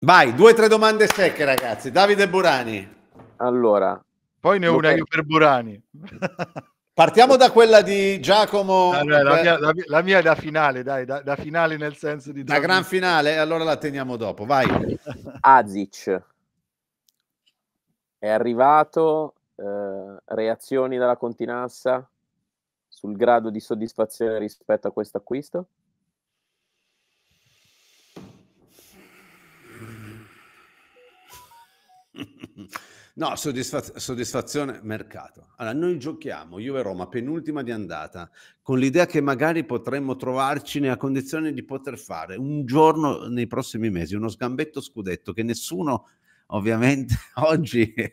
Vai, due o tre domande secche, ragazzi. Davide Burani. Allora, poi ne ho una io per Burani. Partiamo da quella di Giacomo. Allora, eh, la, mia, eh. la, la, mia, è da finale, dai, da, da finale nel senso di... Da gran finale, allora la teniamo dopo, vai. Azic è arrivato, eh, reazioni dalla continassa sul grado di soddisfazione rispetto a questo acquisto? No, soddisfaz- soddisfazione mercato. Allora, noi giochiamo Juve Roma penultima di andata con l'idea che magari potremmo trovarci nella condizione di poter fare un giorno nei prossimi mesi uno sgambetto scudetto che nessuno ovviamente oggi eh,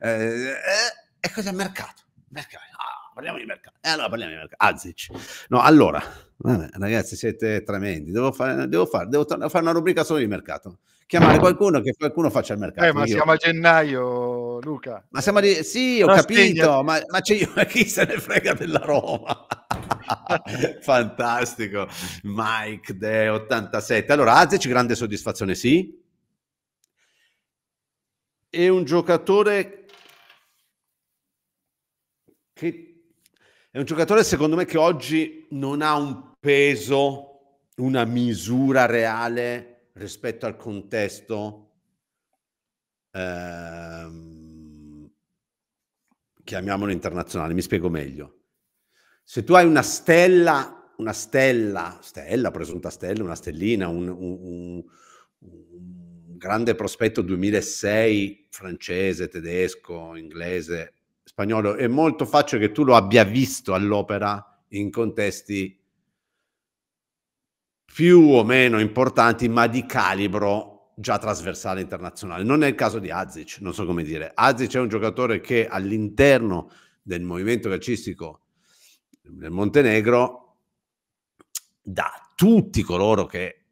è cosa mercato, mercato parliamo di mercato. E eh, allora parliamo di mercato. Azic. No, allora, vabbè, ragazzi, siete tremendi. Devo fare, devo, fare, devo fare, una rubrica solo di mercato. Chiamare qualcuno che qualcuno faccia il mercato. Eh, ma io. siamo a gennaio, Luca. Ma siamo a di... Sì, ho no, capito, ma, ma, c'è io, ma chi se ne frega della Roma? Fantastico. Mike De 87. Allora, Azic, grande soddisfazione, sì. È un giocatore che è un giocatore, secondo me, che oggi non ha un peso, una misura reale rispetto al contesto ehm, chiamiamolo internazionale, mi spiego meglio. Se tu hai una stella, una stella, stella, presunta stella, una stellina, un, un, un, un grande prospetto 2006 francese, tedesco, inglese, spagnolo, è molto facile che tu lo abbia visto all'opera in contesti più o meno importanti, ma di calibro già trasversale internazionale. Non è il caso di Azic, non so come dire. Azic è un giocatore che all'interno del movimento calcistico del Montenegro, da tutti coloro che,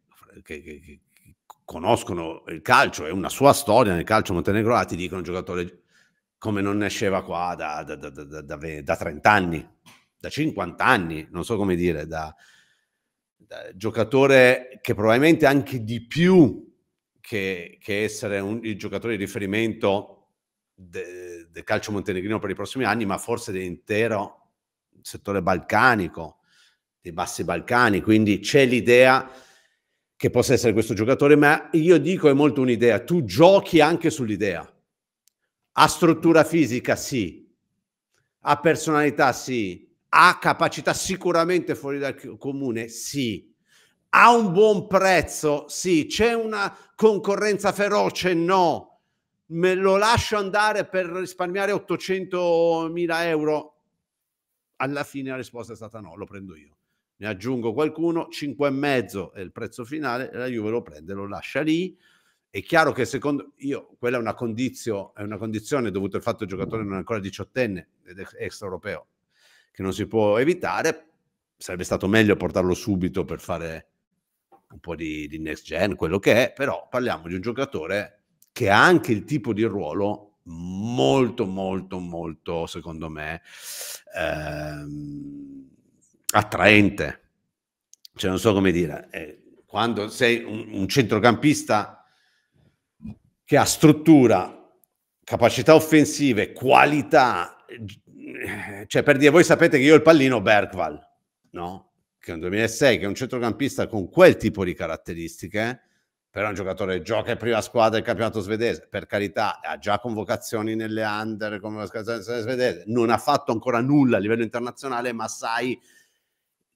che, che, che conoscono il calcio e una sua storia nel calcio montenegrano, ah, ti dicono un giocatore come non nasceva qua da, da, da, da 30 anni, da 50 anni, non so come dire, da, giocatore che probabilmente anche di più che, che essere un, il giocatore di riferimento del de calcio montenegrino per i prossimi anni, ma forse dell'intero settore balcanico, dei bassi Balcani. Quindi c'è l'idea che possa essere questo giocatore, ma io dico è molto un'idea, tu giochi anche sull'idea ha struttura fisica? Sì. Ha personalità? Sì. Ha capacità sicuramente fuori dal comune? Sì. Ha un buon prezzo? Sì. C'è una concorrenza feroce? No. Me lo lascio andare per risparmiare 800.000 euro? Alla fine la risposta è stata no, lo prendo io. Ne aggiungo qualcuno, 5,5 è il prezzo finale, la Juve lo prende, lo lascia lì è chiaro che secondo io quella è una, condizione, è una condizione dovuta al fatto che il giocatore non è ancora diciottenne ed è extraeuropeo, che non si può evitare. Sarebbe stato meglio portarlo subito per fare un po' di, di next gen, quello che è, però parliamo di un giocatore che ha anche il tipo di ruolo molto, molto, molto, secondo me, ehm, attraente. Cioè, non so come dire, eh, quando sei un, un centrocampista che ha struttura, capacità offensive, qualità, cioè per dire voi sapete che io ho il pallino Bergval, no? Che è un 2006, che è un centrocampista con quel tipo di caratteristiche, però è un giocatore che gioca in prima squadra del campionato svedese, per carità, ha già convocazioni nelle under come la svedese, non ha fatto ancora nulla a livello internazionale, ma sai,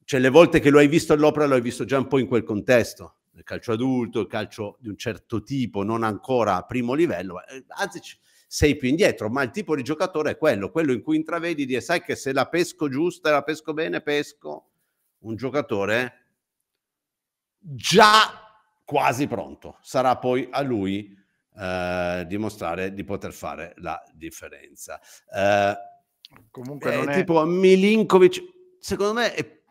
cioè le volte che lo hai visto all'opera lo hai visto già un po' in quel contesto il calcio adulto, il calcio di un certo tipo, non ancora a primo livello, eh, anzi sei più indietro, ma il tipo di giocatore è quello, quello in cui intravedi di sai che se la pesco giusta, la pesco bene, pesco un giocatore già quasi pronto. Sarà poi a lui eh, dimostrare di poter fare la differenza. Eh, Comunque eh, è... tipo Milinkovic, secondo me è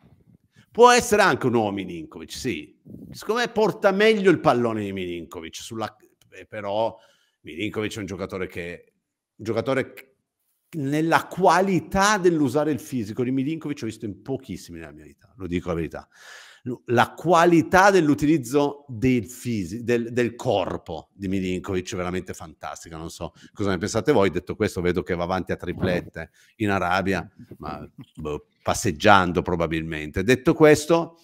Può essere anche un uomo Milinkovic, sì. Secondo me porta meglio il pallone di Milinkovic, sulla... Eh, però Milinkovic è un giocatore che... Un giocatore nella qualità dell'usare il fisico di Milinkovic ho visto in pochissimi nella mia vita, lo dico la verità. La qualità dell'utilizzo del, fisi- del, del corpo di Milinkovic è veramente fantastica. Non so cosa ne pensate voi. Detto questo, vedo che va avanti a triplette in Arabia, ma boh, passeggiando probabilmente. Detto questo,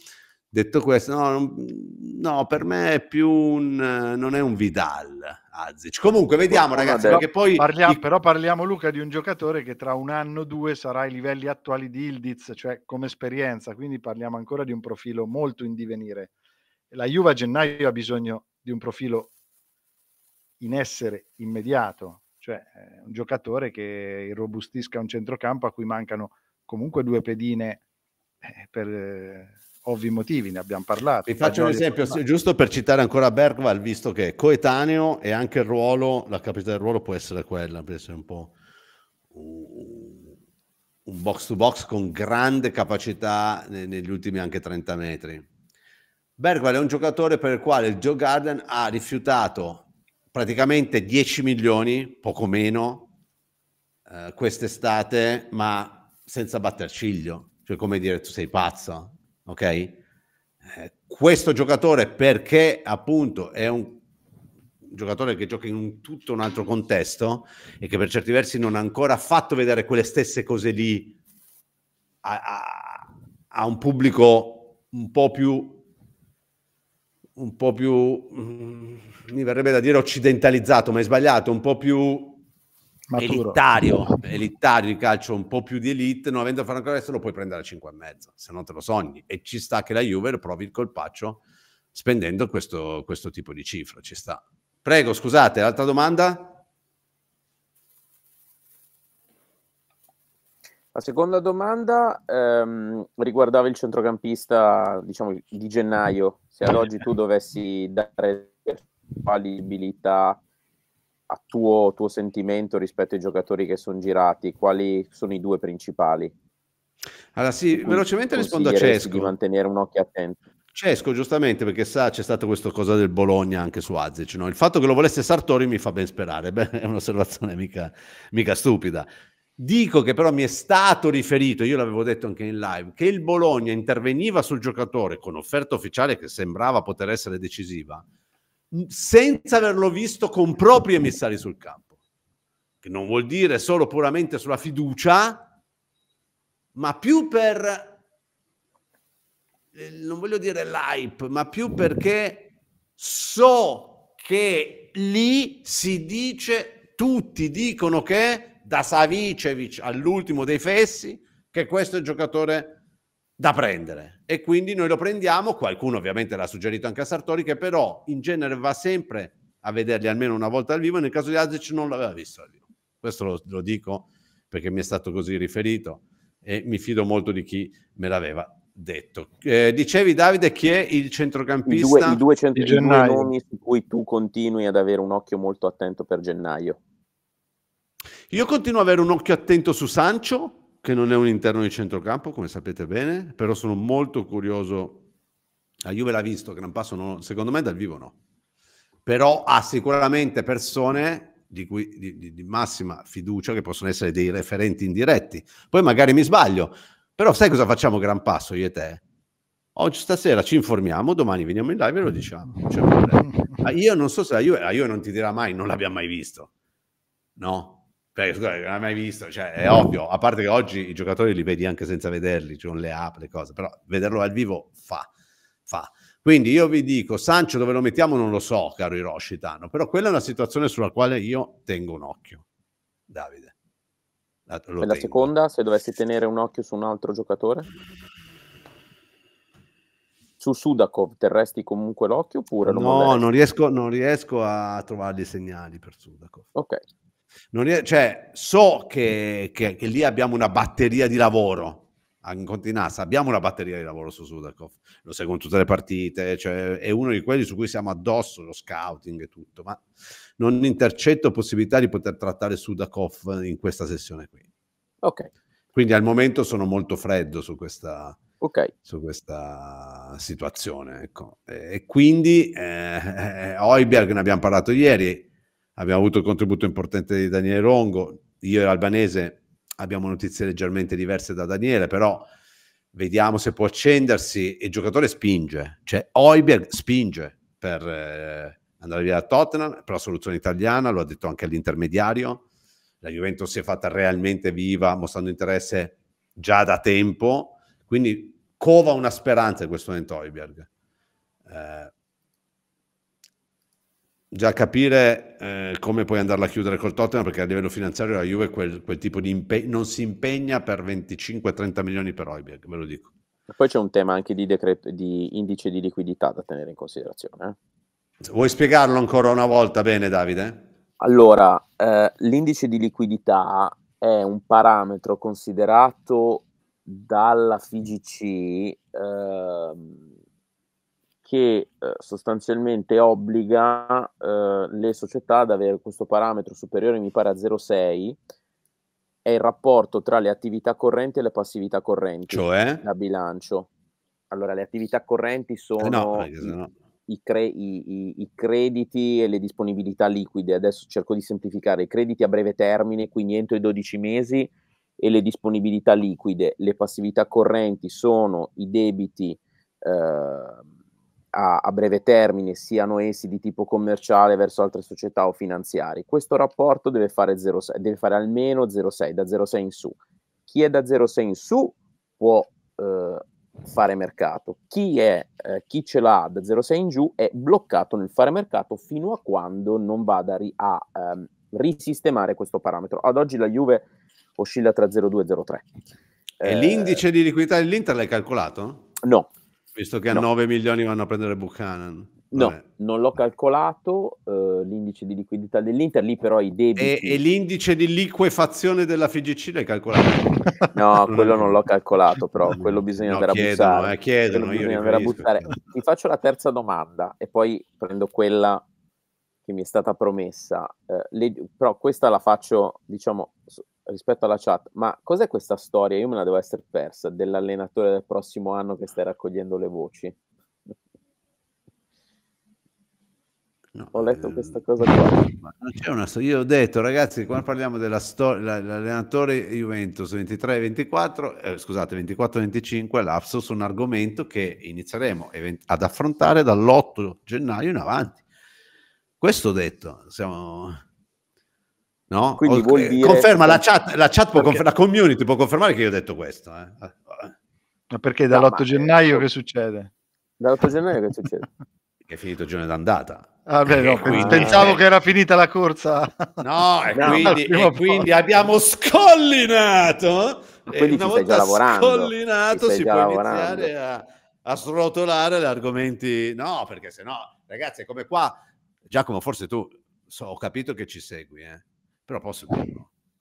Detto questo, no, no, per me è più un, non è un Vidal Azic. Comunque vediamo ragazzi, però, perché poi... Parliamo, però parliamo Luca di un giocatore che tra un anno o due sarà ai livelli attuali di Ildiz, cioè come esperienza, quindi parliamo ancora di un profilo molto in divenire. La Juve a gennaio ha bisogno di un profilo in essere immediato, cioè eh, un giocatore che irrobustisca un centrocampo a cui mancano comunque due pedine eh, per ovvi motivi, ne abbiamo parlato. Vi faccio un esempio, se, giusto per citare ancora Bergval, visto che è coetaneo e anche il ruolo, la capacità del ruolo può essere quella, può essere un po' un box to box con grande capacità negli ultimi anche 30 metri. Bergval è un giocatore per il quale il Joe Garden ha rifiutato praticamente 10 milioni, poco meno, eh, quest'estate, ma senza batter ciglio. Cioè, come dire, tu sei pazzo, ok? Eh, questo giocatore perché appunto è un giocatore che gioca in un, tutto un altro contesto e che per certi versi non ha ancora fatto vedere quelle stesse cose lì a, a, a un pubblico un po' più un po' più, mm, mi verrebbe da dire occidentalizzato, ma è sbagliato, un po' più Elitario, elitario, di calcio un po' più di elite, non avendo a fare Franco Arresto lo puoi prendere a 5 e mezzo, se no te lo sogni. E ci sta che la Juve provi il colpaccio spendendo questo, questo tipo di cifra, ci sta. Prego, scusate, altra domanda? La seconda domanda ehm, riguardava il centrocampista diciamo, di gennaio. Se ad oggi tu dovessi dare quali a tuo, tuo sentimento rispetto ai giocatori che sono girati, quali sono i due principali? Allora sì, velocemente rispondo a Cesco. Di mantenere un occhio attento. Cesco, giustamente, perché sa c'è stata questa cosa del Bologna anche su Azic. No? Il fatto che lo volesse Sartori mi fa ben sperare. Beh, è un'osservazione mica, mica stupida. Dico che però mi è stato riferito, io l'avevo detto anche in live, che il Bologna interveniva sul giocatore con offerta ufficiale che sembrava poter essere decisiva senza averlo visto con propri emissari sul campo, che non vuol dire solo puramente sulla fiducia, ma più per, eh, non voglio dire l'hype, ma più perché so che lì si dice, tutti dicono che da Savicevic all'ultimo dei fessi, che questo è il giocatore da prendere e quindi noi lo prendiamo, qualcuno ovviamente l'ha suggerito anche a Sartori che però in genere va sempre a vederli almeno una volta al vivo, nel caso di Azic non l'aveva visto al vivo. Questo lo, lo dico perché mi è stato così riferito e mi fido molto di chi me l'aveva detto. Eh, dicevi Davide chi è il centrocampista? I due, i due, centri, i due nomi su cui tu continui ad avere un occhio molto attento per gennaio. Io continuo ad avere un occhio attento su Sancho che non è un interno di centrocampo, come sapete bene, però sono molto curioso. La Juve l'ha visto, Gran Passo non, secondo me dal vivo no, però ha sicuramente persone di, cui, di, di, di massima fiducia che possono essere dei referenti indiretti. Poi magari mi sbaglio, però sai cosa facciamo Gran Passo io e te? Oggi stasera ci informiamo, domani veniamo in live e lo diciamo. Cioè, io non so se la Juve, la Juve non ti dirà mai, non l'abbiamo mai visto. No, perché scusa, non l'hai mai visto, cioè è ovvio, a parte che oggi i giocatori li vedi anche senza vederli, con le app, le cose, però vederlo al vivo fa, fa. Quindi io vi dico, Sancio dove lo mettiamo non lo so, caro Hiroshitano, però quella è una situazione sulla quale io tengo un occhio, Davide. La, e la seconda, se dovessi tenere un occhio su un altro giocatore? Su Sudakov terresti comunque l'occhio oppure lo No, non riesco, non riesco, a trovargli segnali per Sudakov. Ok, Ries- cioè, so che, che, che, lì abbiamo una batteria di lavoro. Ah, in continuanza abbiamo una batteria di lavoro su Sudakov, lo seguono tutte le partite, cioè, è uno di quelli su cui siamo addosso, lo scouting e tutto, ma non intercetto possibilità di poter trattare Sudakov in questa sessione qui. Ok. Quindi al momento sono molto freddo su questa, okay. su questa situazione. Ecco. E quindi eh, eh, eh Oiberg ne abbiamo parlato ieri, abbiamo avuto il contributo importante di Daniele Longo, io e l'albanese abbiamo notizie leggermente diverse da Daniele, però vediamo se può accendersi, il giocatore spinge, cioè Oiberg spinge per eh, andare via da Tottenham, per la soluzione italiana, lo ha detto anche l'intermediario, la Juventus si è fatta realmente viva, mostrando interesse già da tempo, quindi cova una speranza in questo momento Oiberg. Eh, già capire eh, come puoi andarla a chiudere col Tottenham perché a livello finanziario la Juve quel, quel tipo di impegno non si impegna per 25-30 milioni per Oiberg, ve lo dico. Poi c'è un tema anche di, decreto, di indice di liquidità da tenere in considerazione. Eh? Vuoi spiegarlo ancora una volta bene Davide? Allora, eh, l'indice di liquidità è un parametro considerato dalla FIGC ehm, che eh, sostanzialmente obbliga eh, le società ad avere questo parametro superiore, mi pare a 0,6, è il rapporto tra le attività correnti e le passività correnti, cioè da bilancio. Allora, le attività correnti eh sono eh no, i, i, cre- i, i, crediti e le disponibilità liquide. Adesso cerco di semplificare. I crediti a breve termine, quindi entro i 12 mesi, e le disponibilità liquide. Le passività correnti sono i debiti eh, a, a, breve termine, siano essi di tipo commerciale verso altre società o finanziari. Questo rapporto deve fare, 0, deve fare almeno 0,6, da 0,6 in su. Chi è da 0,6 in su può eh, fare mercato. Chi, è, eh, chi ce l'ha da 0,6 in giù è bloccato nel fare mercato fino a quando non vada ri- a ehm, risistemare questo parametro. Ad oggi la Juve oscilla tra 0,2 e 0,3. E eh, l'indice di liquidità dell'Inter l'hai calcolato? No, Visto che a no. 9 milioni vanno a prendere Buchanan. No, Vabbè. non l'ho calcolato eh, l'indice di liquidità dell'Inter, lì però i debiti... E, e l'indice di liquefazione della FGC l'hai calcolato? no, quello non l'ho calcolato, però quello bisogna no, andare chiedono, a buttare. Eh, chiedono, bisogna andare a bussare. Ti faccio la terza domanda e poi prendo quella che mi è stata promessa, eh, le, però questa la faccio, diciamo, rispetto alla chat, ma cos'è questa storia? Io me la devo essere persa dell'allenatore del prossimo anno che stai raccogliendo le voci. No, ho letto ehm... questa cosa qua. Storia, io ho detto, ragazzi, quando parliamo della dell'allenatore la, Juventus 23-24, eh, scusate, 24-25, su un argomento che inizieremo ad affrontare dall'8 gennaio in avanti. Questo detto, siamo No? Quindi vuol dire... Conferma la chat, la, chat confer- la community può confermare che io ho detto questo. Eh? Ma perché dall'8 no, gennaio che... succede? Dall'8 gennaio che succede? è finito il giorno d'andata. Ah, beh, no, eh, quindi... Pensavo che era finita la corsa. No, e, no, quindi, e quindi, abbiamo scollinato. Eh, quindi e una volta scollinato si può lavorando. iniziare a, a srotolare gli argomenti. No, perché se no, ragazzi, è come qua. Giacomo, forse tu so, ho capito che ci segui, eh? però posso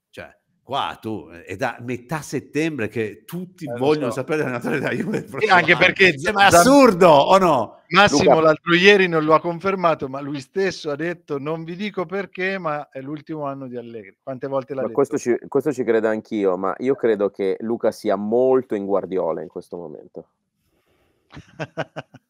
Cioè, qua tu eh, è da metà settembre che tutti eh, vogliono so. sapere della naturalità Juve. E anche perché Z- eh, ma assurdo o no? Massimo Luca. l'altro ieri non lo ha confermato, ma lui stesso ha detto non vi dico perché, ma è l'ultimo anno di Allegri. Quante volte l'ha ma detto? Questo ci, questo ci credo anch'io, ma io credo che Luca sia molto in Guardiola in questo momento.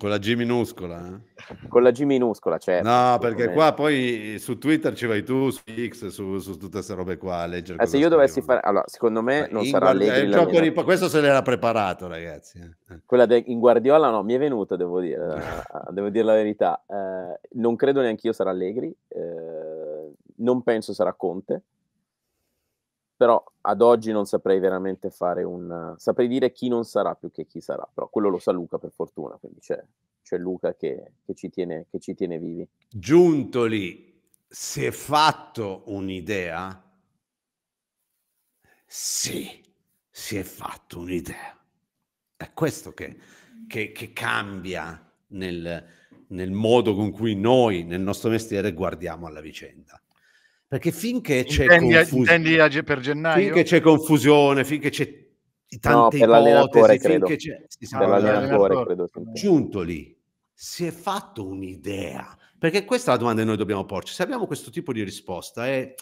Con la G minuscola? Eh? Con la G minuscola, certo. No, perché come... qua poi su Twitter ci vai tu, su X, su, su tutte queste robe qua, a leggere. Eh, se io dovessi fare... Allora, secondo me non in sarà Allegri... Guardi... Mia... Questo se l'era preparato, ragazzi. Eh. Quella de... in Guardiola no, mi è venuta, devo dire. devo dire la verità. Eh, non credo neanche io sarà Allegri. Eh, non penso sarà Conte però ad oggi non saprei veramente fare un... saprei dire chi non sarà più che chi sarà, però quello lo sa Luca per fortuna, quindi c'è, c'è Luca che, che, ci tiene, che ci tiene vivi. Giuntoli, si è fatto un'idea? Sì, si è fatto un'idea. È questo che, che, che cambia nel, nel modo con cui noi, nel nostro mestiere, guardiamo alla vicenda. Perché finché c'è intendi, confus- intendi per gennaio? Finché c'è confusione, finché c'è tante no, per ipotesi, credo. C'è... Sì, sì, per no, l'allenatore, credo. Giunto lì, si è fatto un'idea. Perché questa è la domanda che noi dobbiamo porci. Se abbiamo questo tipo di risposta è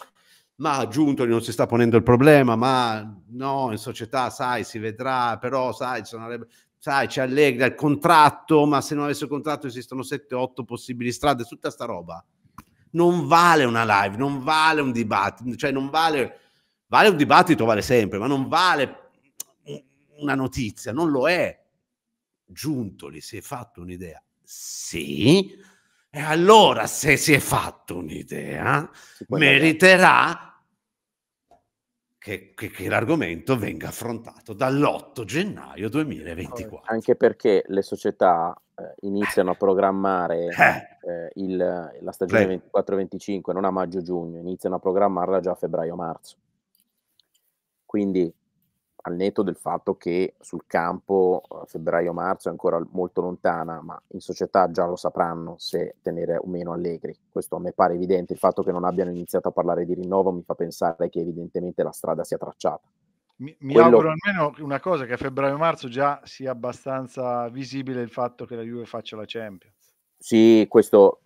ma giunto non si sta ponendo il problema, ma no, in società, sai, si vedrà, però sai, sono, sai c'è Allegri, il contratto, ma se non avesse il contratto esistono 7-8 possibili strade, tutta sta roba non vale una live, non vale un dibattito, cioè non vale, vale un dibattito, vale sempre, ma non vale una notizia, non lo è. Giuntoli si è fatto un'idea? Sì. E allora se si è fatto un'idea, meriterà che, che, che, l'argomento venga affrontato dall'8 gennaio 2024. Anche perché le società eh, iniziano a eh. programmare eh. eh, il, la stagione 24-25, non a maggio-giugno, iniziano a programmarla già a febbraio-marzo. Quindi al netto del fatto che sul campo eh, febbraio-marzo è ancora molto lontana, ma in società già lo sapranno se tenere o meno Allegri. Questo a me pare evidente. Il fatto che non abbiano iniziato a parlare di rinnovo mi fa pensare che evidentemente la strada sia tracciata. Mi, mi Quello... auguro almeno una cosa, che a febbraio-marzo già sia abbastanza visibile il fatto che la Juve faccia la Champions. Sì, questo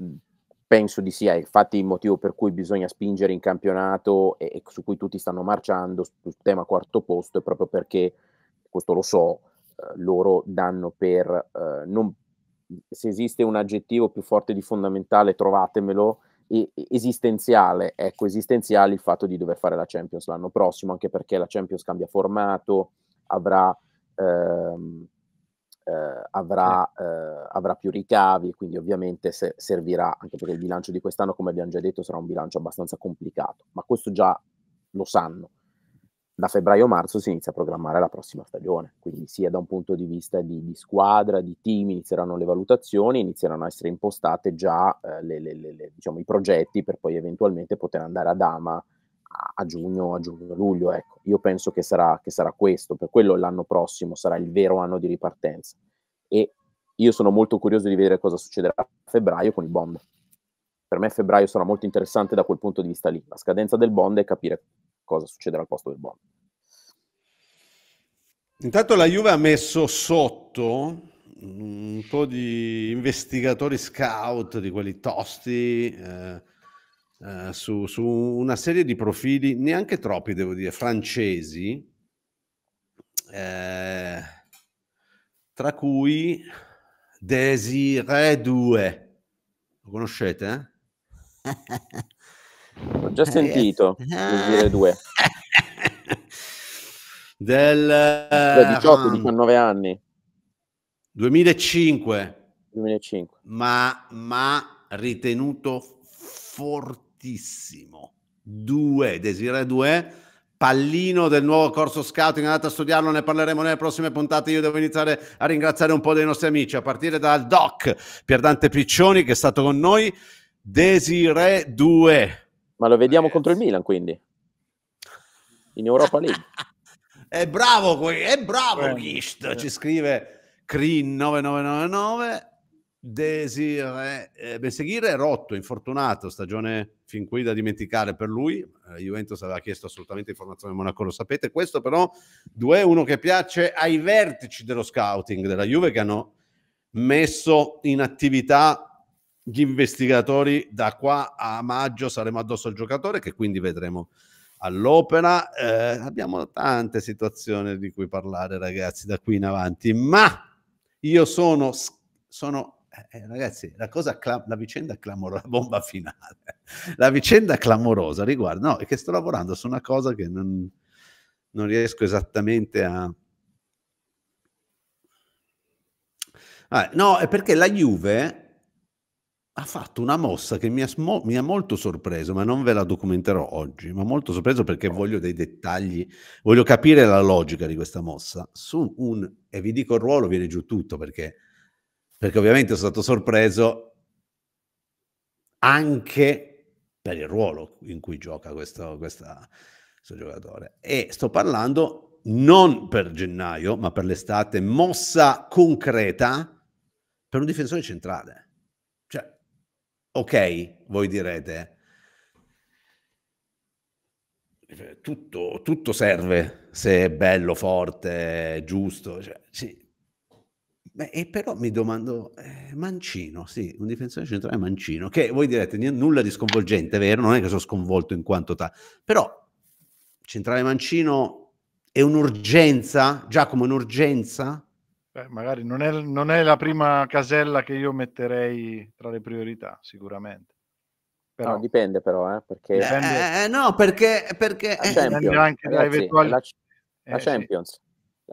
Penso di sì, è infatti il motivo per cui bisogna spingere in campionato e, e su cui tutti stanno marciando sul tema quarto posto è proprio perché, questo lo so, eh, loro danno per, eh, non, se esiste un aggettivo più forte di fondamentale trovatemelo, e, esistenziale, ecco esistenziale il fatto di dover fare la Champions l'anno prossimo, anche perché la Champions cambia formato, avrà... Ehm, eh, avrà, eh, avrà, più ricavi e quindi ovviamente se servirà, anche perché il bilancio di quest'anno, come abbiamo già detto, sarà un bilancio abbastanza complicato, ma questo già lo sanno. Da febbraio-marzo si inizia a programmare la prossima stagione, quindi sia da un punto di vista di, di squadra, di team, inizieranno le valutazioni, inizieranno a essere impostate già eh, le, le, le, diciamo, i progetti per poi eventualmente poter andare a Dama a giugno, a giugno, luglio. Ecco. Io penso che sarà, che sarà questo, per quello l'anno prossimo sarà il vero anno di ripartenza. E io sono molto curioso di vedere cosa succederà a febbraio con il bond. Per me febbraio sarà molto interessante da quel punto di vista lì, la scadenza del bond è capire cosa succederà al posto del bond. Intanto la Juve ha messo sotto mm, un po' di investigatori scout, di quelli tosti, eh, eh, su, su, una serie di profili, neanche troppi devo dire, francesi, eh, tra cui Desire 2. Lo conoscete? Eh? Ho già eh, sentito eh. Desire 2. Del da mm. 18-19 anni 2005, 2005. Ma, ma ritenuto fortissimo fortissimo. Due, Desiree Due, pallino del nuovo corso scouting, andate a studiarlo, ne parleremo nelle prossime puntate. Io devo iniziare a ringraziare un po' dei nostri amici, a partire dal doc Pier Dante Piccioni che è stato con noi, Desiree Due. Ma lo vediamo eh. contro il Milan quindi? In Europa lì. è bravo, è bravo eh. Gist, eh. ci scrive Crin 9999 Desiré eh, eh Benseghir è rotto, infortunato, stagione fin qui da dimenticare per lui. Eh, Juventus aveva chiesto assolutamente informazioni a Monaco, lo sapete. Questo però 2-1 che piace ai vertici dello scouting della Juve che hanno messo in attività gli investigatori da qua a maggio saremo addosso al giocatore che quindi vedremo all'opera. Eh, abbiamo tante situazioni di cui parlare ragazzi da qui in avanti, ma io sono, sono eh, eh, ragazzi, la, cosa cla- la vicenda clamorosa, la bomba finale, la vicenda clamorosa riguarda, no, è che sto lavorando su una cosa che non, non riesco esattamente a... Ah, no, è perché la Juve ha fatto una mossa che mi ha, mi ha, molto sorpreso, ma non ve la documenterò oggi, ma molto sorpreso perché voglio dei dettagli, voglio capire la logica di questa mossa. Su un, e vi dico il ruolo, viene giù tutto perché perché ovviamente sono stato sorpreso anche per il ruolo in cui gioca questo, questa, questo giocatore. E sto parlando non per gennaio, ma per l'estate, mossa concreta per un difensore centrale. Cioè, ok, voi direte, tutto, tutto serve se è bello, forte, giusto. Cioè, sì, Beh, e però mi domando, eh, Mancino, sì, un difensore centrale Mancino, che voi direte n- nulla di sconvolgente, vero? Non è che sono sconvolto in quanto tale, però centrale Mancino è un'urgenza, Giacomo, un'urgenza? Beh, magari non è, non è, la prima casella che io metterei tra le priorità, sicuramente. Però... No, dipende però, eh, perché... Eh, dipende... Eh, no, perché... perché... Eh, dipende anche da eventuali... La, eh, la Champions. Sì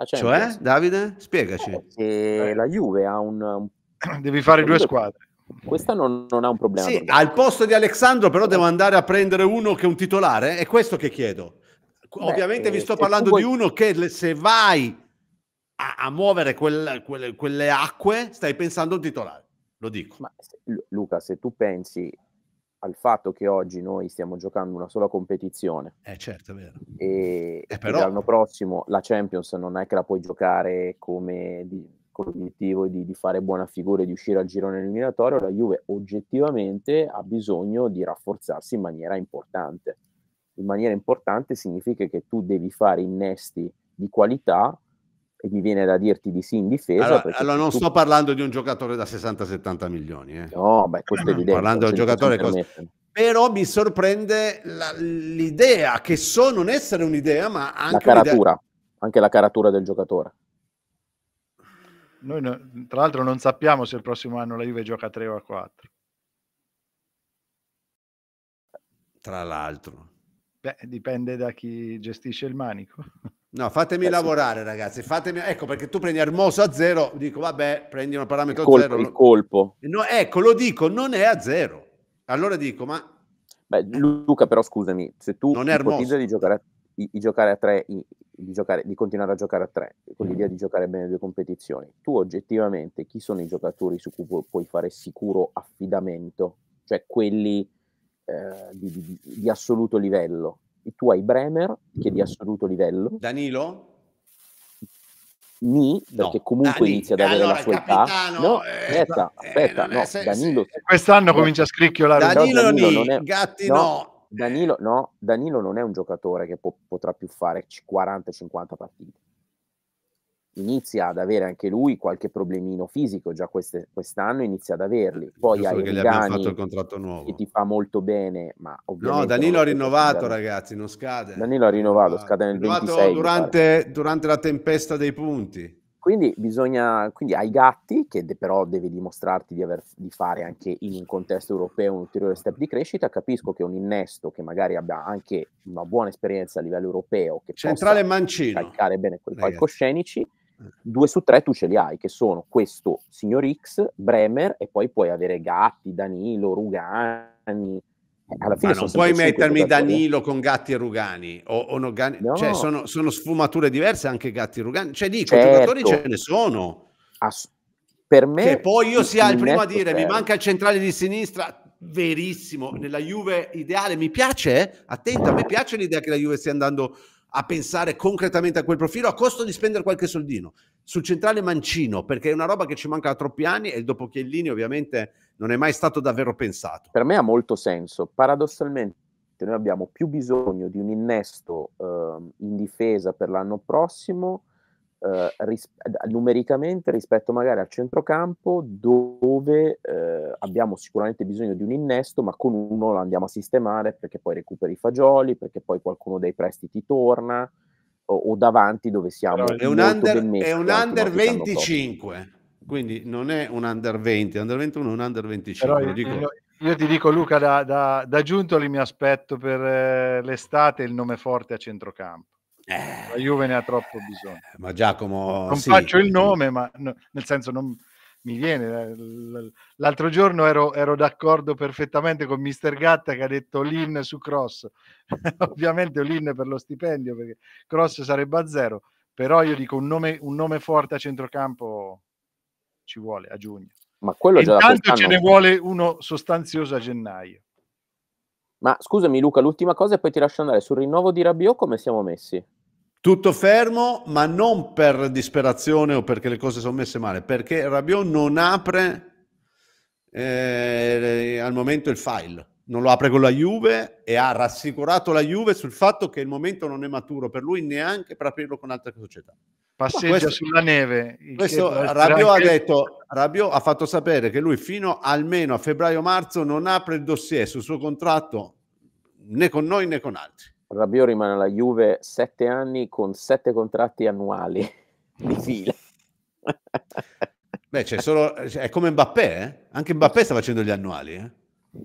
cioè, Davide, spiegaci. Eh, la Juve ha un... un... Devi fare due squadre. Questa non, non, ha un problema. Sì, al posto di Alessandro però eh. devo andare a prendere uno che è un titolare, è questo che chiedo. Beh, Ovviamente vi sto eh, parlando vuoi... di uno che se vai a, a muovere quel, quelle, quelle acque stai pensando a un titolare, lo dico. Ma, Luca, se tu pensi al fatto che oggi noi stiamo giocando una sola competizione. Eh certo, è vero. E, eh, però... l'anno prossimo la Champions non è che la puoi giocare come di, con l'obiettivo di, di, fare buona figura e di uscire al girone eliminatorio, la Juve oggettivamente ha bisogno di rafforzarsi in maniera importante. In maniera importante significa che tu devi fare innesti di qualità e mi viene da dirti di sì in difesa. Allora, allora non tu... sto parlando di un giocatore da 60-70 milioni. Eh. No, beh, questo è eh, evidente. Parlando di un giocatore così. Però mi sorprende la, l'idea, che so non essere un'idea, ma anche la caratura, anche la caratura del giocatore. Noi no, tra l'altro non sappiamo se il prossimo anno la Juve gioca a 3 o a 4. Tra l'altro. Beh, dipende da chi gestisce il manico. No, fatemi eh, lavorare, sì. ragazzi. Fatemi... Ecco perché tu prendi Hermoso a zero, dico vabbè, prendi un parametro il colpo, zero. Il colpo. No, ecco, lo dico, non è a zero. Allora dico, ma. Beh, Luca, però scusami, se tu non ipotizzi di giocare, a, di, di giocare a tre, di, giocare, di, continuare a giocare a tre, con l'idea di giocare bene le due competizioni, tu oggettivamente chi sono i giocatori su cui pu- puoi fare sicuro affidamento? Cioè quelli eh, di assoluto livello? tu hai Bremer, che è di mm. assoluto livello. Danilo? Ni, perché no. comunque Dani. inizia ad avere allora, la sua età. No, eh, aspetta, eh, no, se, Danilo. Se, quest'anno comincia a scricchiolare. Danilo, no, Danilo non è, Gatti no. Danilo, no, Danilo non è un giocatore che po- potrà più fare 40-50 partite inizia ad avere anche lui qualche problemino fisico, già queste, quest'anno inizia ad averli. Poi hai Rigani fatto il contratto nuovo. che ti fa molto bene, ma ovviamente... No, Danilo ha rinnovato ragazzi, non scade. Danilo ha rinnovato, ah, scade nel 26. Durante, durante la tempesta dei punti. Quindi, bisogna, quindi hai Gatti che de, però deve dimostrarti di, aver, di, fare anche in un contesto europeo un ulteriore step di crescita. Capisco che è un innesto che magari abbia anche una buona esperienza a livello europeo, che Centrale possa Mancino. calcare bene quei palcoscenici due su tre tu ce li hai, che sono questo signor X, Bremer e poi puoi avere Gatti, Danilo, Rugani. Eh, alla fine Ma non puoi mettermi Danilo con Gatti e Rugani o, o no, Cioè, sono, sono, sfumature diverse anche Gatti e Rugani. Cioè dico, certo. giocatori ce ne sono. Ass- per me... Che poi io sia il primo a dire, per... mi manca il centrale di sinistra, verissimo, nella Juve ideale mi piace, eh? attenta, a me piace l'idea che la Juve stia andando a pensare concretamente a quel profilo a costo di spendere qualche soldino. Sul centrale Mancino, perché è una roba che ci manca da troppi anni e dopo Chiellini ovviamente non è mai stato davvero pensato. Per me ha molto senso. Paradossalmente noi abbiamo più bisogno di un innesto eh, in difesa per l'anno prossimo eh, ris- numericamente rispetto magari al centrocampo dove eh, abbiamo sicuramente bisogno di un innesto, ma con uno lo andiamo a sistemare perché poi recuperi i fagioli, perché poi qualcuno dei prestiti torna o, o davanti dove siamo. È un under, è un under 25. Quindi non è un under 20, under 21 è un under 25. Io, dico... io, io, ti dico Luca, da, da, da Giuntoli mi aspetto per eh, l'estate il nome forte a centrocampo. Eh. la Juve ne ha troppo bisogno. Eh, ma Giacomo... Non sì, faccio il nome, ma no, nel senso non mi viene. Eh, l'altro giorno ero, ero, d'accordo perfettamente con Mister Gatta che ha detto Lin su Cross. Ovviamente Lin per lo stipendio, perché Cross sarebbe a zero. Però io dico un nome, un nome forte a centrocampo ci vuole a giugno. Ma quello già Intanto ce ne vuole uno sostanzioso a gennaio. Ma scusami Luca, l'ultima cosa e poi ti lascio andare. Sul rinnovo di Rabiot come siamo messi? Tutto fermo, ma non per disperazione o perché le cose sono messe male, perché Rabiot non apre eh, al momento il file, non lo apre con la Juve e ha rassicurato la Juve sul fatto che il momento non è maturo per lui neanche per aprirlo con altre società. Passeggia questo, sulla neve. Questo Rabiot anche... ha detto, Rabiot ha fatto sapere che lui fino almeno a febbraio-marzo non apre il dossier sul suo contratto né con noi né con altri. Rabiot rimane alla Juve sette anni con sette contratti annuali di fila. Beh, c'è solo, è come Mbappé, eh? anche Mbappé sta facendo gli annuali. Eh?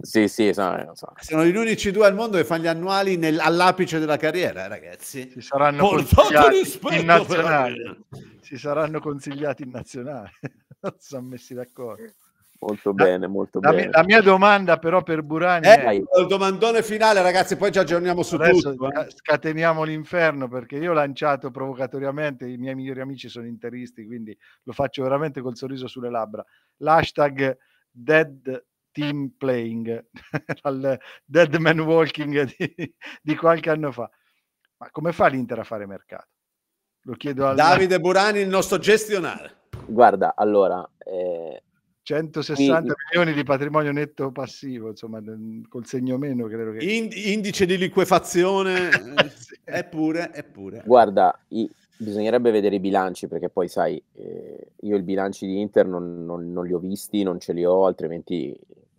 Sì, sì, so, eh, so. sono gli unici due al mondo che fanno gli annuali nel, all'apice della carriera, eh, ragazzi. Ci saranno consigliati in nazionale. Ci saranno consigliati in nazionale. non si sono messi d'accordo. Molto la, bene, molto la bene. la mia domanda però per Burani eh, è... Il domandone finale, ragazzi, poi ci aggiorniamo su Adesso tutto. Eh. Scateniamo l'inferno perché io ho lanciato provocatoriamente, i miei migliori amici sono interisti, quindi lo faccio veramente col sorriso sulle labbra. L'hashtag dead team playing, al dead man walking di, di qualche anno fa. Ma come fa l'Inter a fare mercato? Lo chiedo a alla... Davide Burani, il nostro gestionale. Guarda, allora... Eh 160 Quindi. milioni di patrimonio netto passivo, insomma, col segno meno credo che... Ind- indice di liquefazione, eh, sì. eppure, eppure. Guarda, i- bisognerebbe vedere i bilanci, perché poi sai, eh, io i bilanci di Inter non, non, non, li ho visti, non ce li ho, altrimenti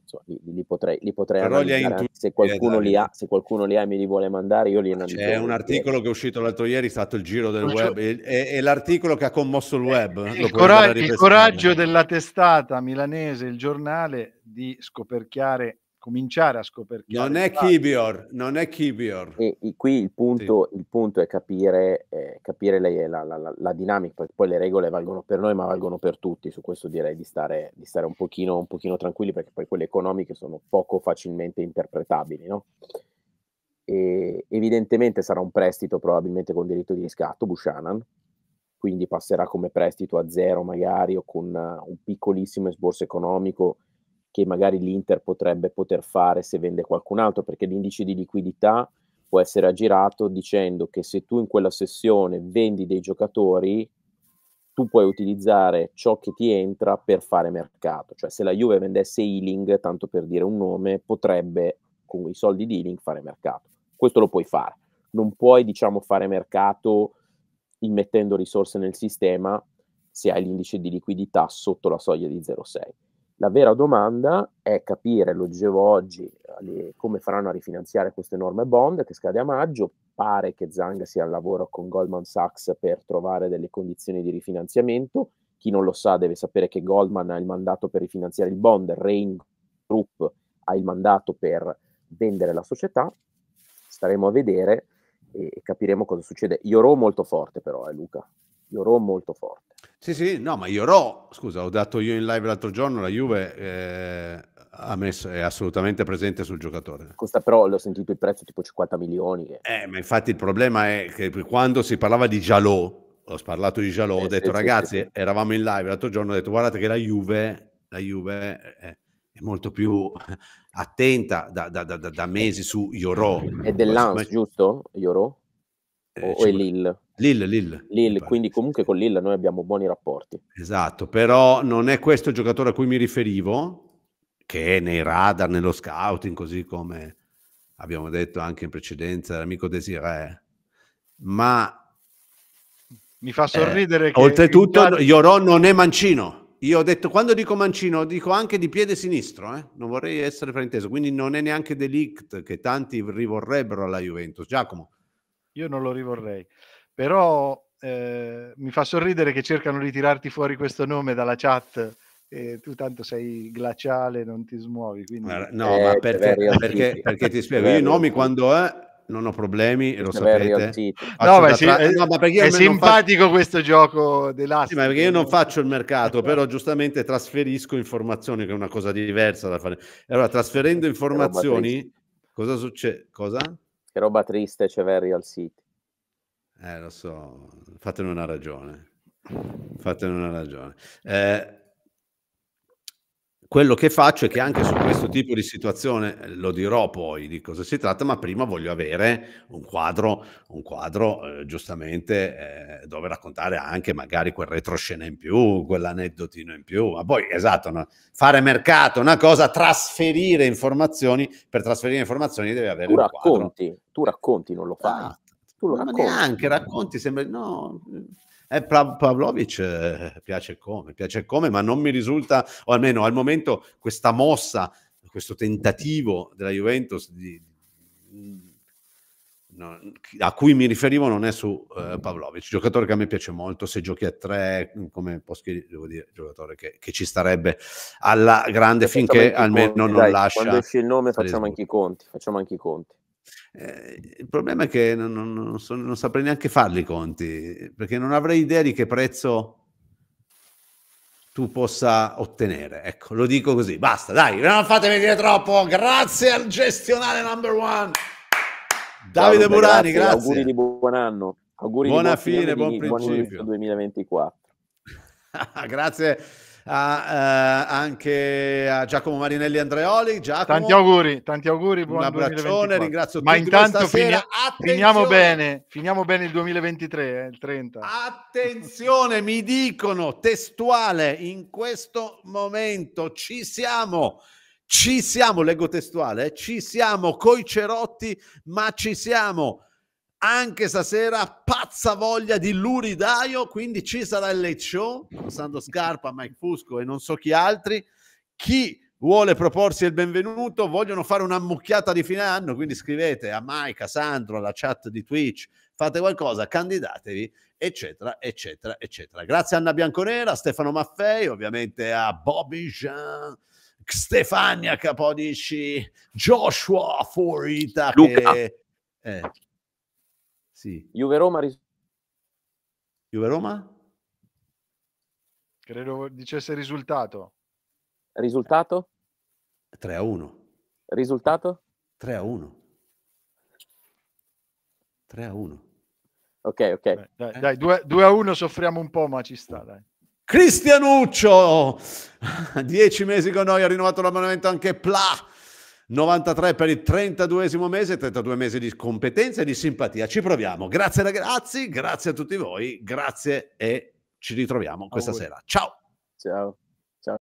insomma, li, li, potrei, li potrei analizzare, se qualcuno eh, li ha, se qualcuno li ha e me li vuole mandare, io li ho C'è un articolo che è uscito l'altro ieri, è stato il giro del web, è, l'articolo che ha commosso il web. Eh, eh, il, cora- il coraggio della testata milanese, il giornale, di scoperchiare cominciare a scoprire. Non è Kibior, non è Kibior. E, e qui il punto, sì. il punto è capire, eh, capire la, la, la, la, dinamica, perché poi le regole valgono per noi ma valgono per tutti, su questo direi di stare, di stare un, pochino, un, pochino, tranquilli perché poi quelle economiche sono poco facilmente interpretabili. No? evidentemente sarà un prestito probabilmente con diritto di riscatto, Bushanan, quindi passerà come prestito a zero magari o con eh, un piccolissimo esborso economico che magari l'Inter potrebbe poter fare se vende qualcun altro, perché l'indice di liquidità può essere aggirato dicendo che se tu in quella sessione vendi dei giocatori, tu puoi utilizzare ciò che ti entra per fare mercato. Cioè se la Juve vendesse Ealing, tanto per dire un nome, potrebbe con i soldi di Ealing fare mercato. Questo lo puoi fare. Non puoi, diciamo, fare mercato immettendo risorse nel sistema se hai l'indice di liquidità sotto la soglia di 0,6 la vera domanda è capire, lo dicevo oggi, come faranno a rifinanziare questo enorme bond che scade a maggio. Pare che Zang sia al lavoro con Goldman Sachs per trovare delle condizioni di rifinanziamento. Chi non lo sa deve sapere che Goldman ha il mandato per rifinanziare il bond, Rain Group ha il mandato per vendere la società. Staremo a vedere e capiremo cosa succede. Io ro molto forte però, eh Luca. Io ro molto forte. Sì, sì, no, ma Iorò, scusa, ho dato io in live l'altro giorno, la Juve eh, messo, è assolutamente presente sul giocatore. Costa però, l'ho sentito il prezzo tipo 50 milioni. Eh. eh, ma infatti il problema è che quando si parlava di Jalò, ho parlato di Jalò, eh, ho detto sì, ragazzi, sì. eravamo in live l'altro giorno, ho detto guardate che la Juve, la Juve è, eh, è molto più attenta da, da, da, da mesi su Iorò. È dell'Ans, giusto? Iorò? Eh, o, o è Lille? Lille, Lille. Lille quindi comunque con Lille noi abbiamo buoni rapporti. Esatto, però non è questo il giocatore a cui mi riferivo, che è nei radar, nello scouting, così come abbiamo detto anche in precedenza l'amico Desiree, ma... Mi fa eh, sorridere eh, che... Oltretutto, Ioron non è mancino. Io ho detto, quando dico mancino, dico anche di piede sinistro, eh? non vorrei essere frainteso, quindi non è neanche Delict che tanti rivorrebbero alla Juventus. Giacomo. Io non lo rivorrei però eh, mi fa sorridere che cercano di tirarti fuori questo nome dalla chat e tu tanto sei glaciale, non ti smuovi. Quindi... No, eh, ma perché, perché, perché, ti spiego, io i nomi quando è non ho problemi e lo sapete. No, ma sì, tra... no, ma è simpatico faccio... questo gioco dell'asta. Sì, ma perché io non faccio il mercato, però esatto. giustamente trasferisco informazioni, che è una cosa diversa da fare. Allora, trasferendo informazioni, cosa succede? Cosa? Che roba triste c'è al City. Eh, lo so, fatene una ragione. Fatene una ragione. Eh, quello che faccio è che anche su questo tipo di situazione eh, lo dirò poi di cosa si tratta, ma prima voglio avere un quadro, un quadro eh, giustamente eh, dove raccontare anche magari quel retroscena in più, quell'aneddotino in più, ma poi esatto, no? fare mercato, una cosa, trasferire informazioni, per trasferire informazioni devi avere tu un racconti, quadro. Tu racconti, non lo fai. Ah, tu lo no, racconti. neanche racconti, sembra no. Mm, eh, Pavlovic eh, piace come, piace come, ma non mi risulta, o almeno al momento, questa mossa, questo tentativo della Juventus di, di mm, No, a cui mi riferivo non è su uh, Pavlovic, giocatore che a me piace molto, se giochi a tre mm, come Poschi, devo dire, giocatore che, che, ci starebbe alla grande finché almeno conti, non dai, lascia. Quando esce il nome facciamo anche i conti, facciamo anche i conti. Eh, il problema è che non, non, non, so, non, saprei neanche farli i conti, perché non avrei idea di che prezzo tu possa ottenere. Ecco, lo dico così, basta, dai, non fatemi dire troppo. Grazie al gestionale number one. Davide Ciao, Burani, grazie, grazie. Auguri di buon anno. Auguri Buona di buon fine, buon principio. 2024. grazie a, eh, anche a Giacomo Marinelli Andreoli. Giacomo, tanti auguri, tanti auguri, buon un abbraccione, 2024. ringrazio Ma tutti. Ma intanto fini- finiamo bene, finiamo bene il 2023, eh, il 30. Attenzione, mi dicono testuale in questo momento ci siamo ci siamo, leggo testuale, eh? ci siamo coi cerotti, ma ci siamo. Anche stasera pazza voglia di luridaio, quindi ci sarà il late show, Sando Scarpa, Mike Fusco e non so chi altri. Chi vuole proporsi il benvenuto, vogliono fare una un'ammucchiata di fine anno, quindi scrivete a Mike, a Sandro, alla chat di Twitch, fate qualcosa, candidatevi, eccetera, eccetera, eccetera. Grazie a Anna Bianconera, a Stefano Maffei, ovviamente a Bobby Jean, Stefania Capodici, Joshua Forita, Luca. Che, eh, sì. Juve-Roma... Ris- Juve-Roma? Credo dicesse risultato. Risultato? 3 a 1. Risultato? 3 a 1. 3 a 1. Ok, ok. Dai, dai, 2, 2 a 1 soffriamo un po', ma ci sta, dai. Cristianuccio, 10 mesi con noi, ha rinnovato l'abbonamento anche Pla 93 per il 32 mese, 32 mesi di competenza e di simpatia. Ci proviamo. Grazie ragazzi, grazie a tutti voi, grazie e ci ritroviamo questa sera. Ciao. Ciao.